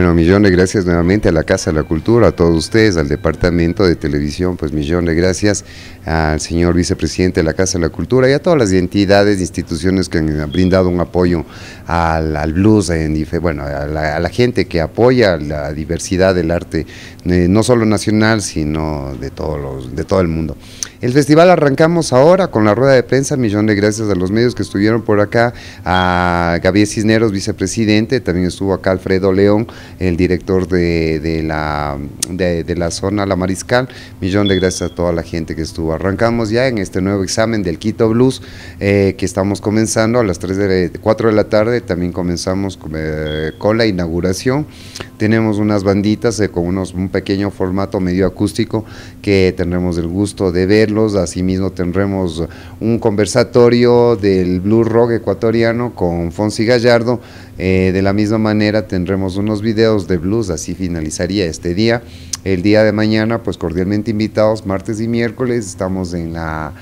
Bueno, millón de gracias nuevamente a la Casa de la Cultura, a todos ustedes, al Departamento de Televisión, pues millón de gracias al señor vicepresidente de la Casa de la Cultura y a todas las entidades, e instituciones que han brindado un apoyo al, blues, en, bueno, a la, gente que apoya la diversidad del arte, eh, no solo nacional, sino de, todos de todo el mundo. El festival arrancamos ahora con la rueda de prensa, millón de gracias a los medios que estuvieron por acá, a Gabriel Cisneros, vicepresidente, también estuvo acá Alfredo León, el director de, de la, de, la zona La Mariscal. Millón de gracias a toda la gente que estuvo. Arrancamos ya en este nuevo examen del Quito Blues eh, que estamos comenzando a las 3 de, 4 de la tarde. También comenzamos con, eh, la inauguración. Tenemos unas banditas eh, con unos, un pequeño formato medio acústico que tendremos el gusto de verlos. Asimismo tendremos un conversatorio del blues rock ecuatoriano con Fonsi Gallardo. de la misma manera tendremos unos videos de blues, así finalizaría este día. El día de mañana, pues cordialmente invitados, martes y miércoles, estamos en la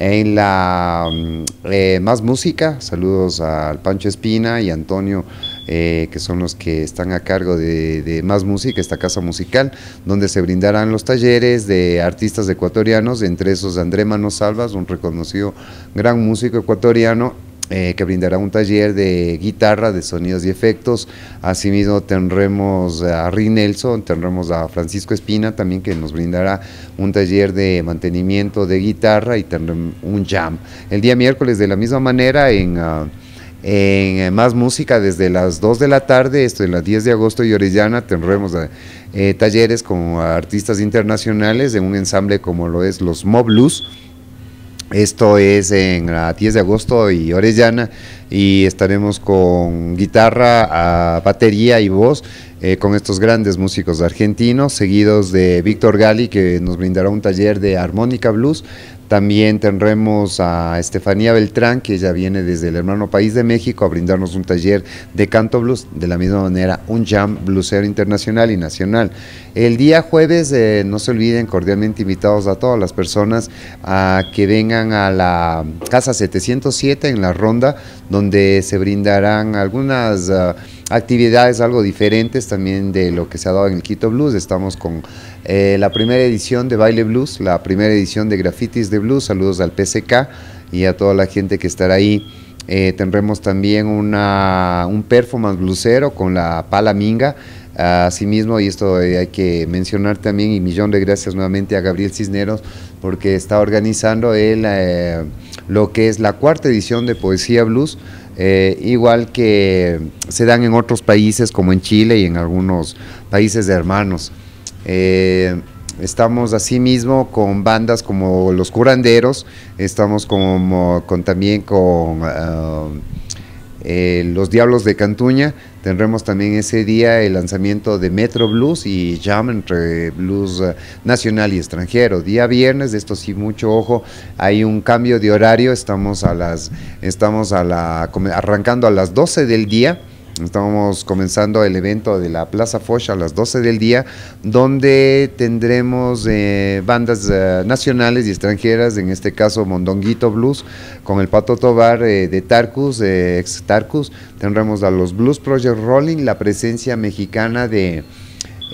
en la mm, eh, Más Música. Saludos al Pancho Espina y Antonio, eh, que son los que están a cargo de, de, Más Música, esta casa musical, donde se brindarán los talleres de artistas ecuatorianos, entre esos André Manos Salvas, un reconocido gran músico ecuatoriano, eh, que brindará un taller de guitarra, de sonidos y efectos. Asimismo tendremos a Rick Nelson, tendremos a Francisco Espina también que nos brindará un taller de mantenimiento de guitarra y tendremos un jam. El día miércoles de la misma manera en... Ah, eh, Más Música desde las 2 de la tarde, esto en las 10 de agosto y Orellana, tendremos eh, talleres con artistas internacionales en un ensamble como lo es los Mob Blues esto es en la 10 de agosto y Orellana y estaremos con guitarra, batería y voz eh, con estos grandes músicos argentinos, seguidos de Víctor Gali, que nos brindará un taller de armónica blues, también tendremos a Estefanía Beltrán, que ella viene desde el hermano país de México a brindarnos un taller de canto blues, de la misma manera un jam bluesero internacional y nacional. El día jueves, eh, no se olviden, cordialmente invitados a todas las personas a que vengan a la Casa 707 en la Ronda, donde se brindarán algunas... Ah, actividades algo diferentes también de lo que se ha dado en el Quito Blues. Estamos con eh, la primera edición de Baile Blues, la primera edición de Grafitis de Blues. Saludos al PSK y a toda la gente que estará ahí. Eh, tendremos también una, un performance bluesero con la pala minga. Asimismo, y esto hay que mencionar también, y millón de gracias nuevamente a Gabriel Cisneros, porque está organizando él eh, lo que es la cuarta edición de Poesía Blues. Eh, igual que se dan en otros países como en Chile y en algunos países de hermanos. Eh, estamos asimismo con bandas como Los Curanderos, estamos como, con, también con... Ah, eh, los Diablos de Cantuña. Tendremos también ese día el lanzamiento de Metro Blues y Jam entre blues eh, nacional y extranjero. Día viernes, esto sí mucho ojo, hay un cambio de horario, estamos a las estamos a la arrancando a las 12 del día Estamos comenzando el evento de la Plaza Foch a las 12 del día, donde tendremos eh, bandas eh, nacionales y extranjeras, en este caso Mondonguito Blues, con el Pato Tobar eh, de tarcus ex Tarcus Tendremos a los Blues Project Rolling, la presencia mexicana de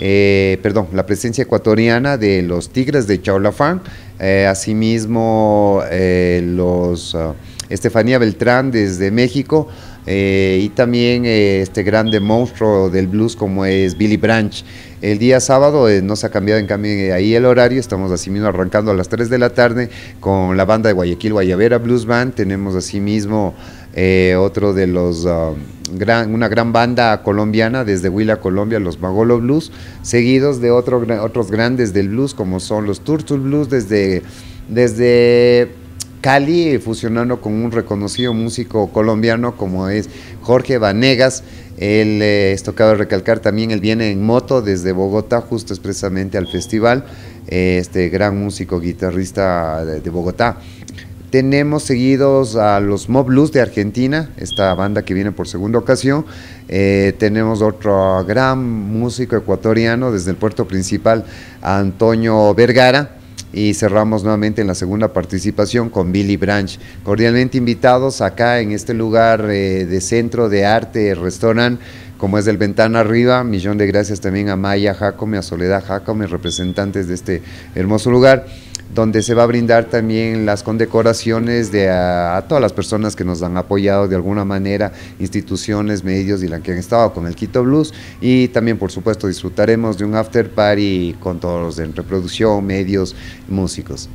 eh, perdón, la presencia ecuatoriana de los Tigres de Chaulafán, eh, asimismo eh, los ah, Estefanía Beltrán desde México y también este grande monstruo del blues como es Billy Branch. El día sábado no se ha cambiado en cambio ahí el horario, estamos asimismo arrancando a las 3 de la tarde con la banda de Guayaquil Guayavera Blues Band, tenemos asimismo... Eh, otro de los um, una gran banda colombiana desde Huila, Colombia, los Magolo Blues, seguidos de otro, otros grandes del blues como son los Turtle Blues desde, desde Cali, fusionando con un reconocido músico colombiano como es Jorge Vanegas. Él, eh, es tocado recalcar también, él viene en moto desde Bogotá, justo expresamente al festival, eh, este gran músico guitarrista de Bogotá. Tenemos seguidos a los Mob Blues de Argentina, esta banda que viene por segunda ocasión. Eh, tenemos otro gran músico ecuatoriano desde el puerto principal, Antonio Vergara. Y cerramos nuevamente en la segunda participación con Billy Branch. Cordialmente invitados acá en este lugar eh, de centro de arte, restaurant, como es del Ventana Arriba. Millón de gracias también a Maya Jacome, a Soledad Jacome, representantes de este hermoso lugar donde se va a brindar también las condecoraciones de a, todas las personas que nos han apoyado de alguna manera, instituciones, medios y la que han estado con el Quito Blues y también por supuesto disfrutaremos de un after party con todos los de reproducción, medios, músicos.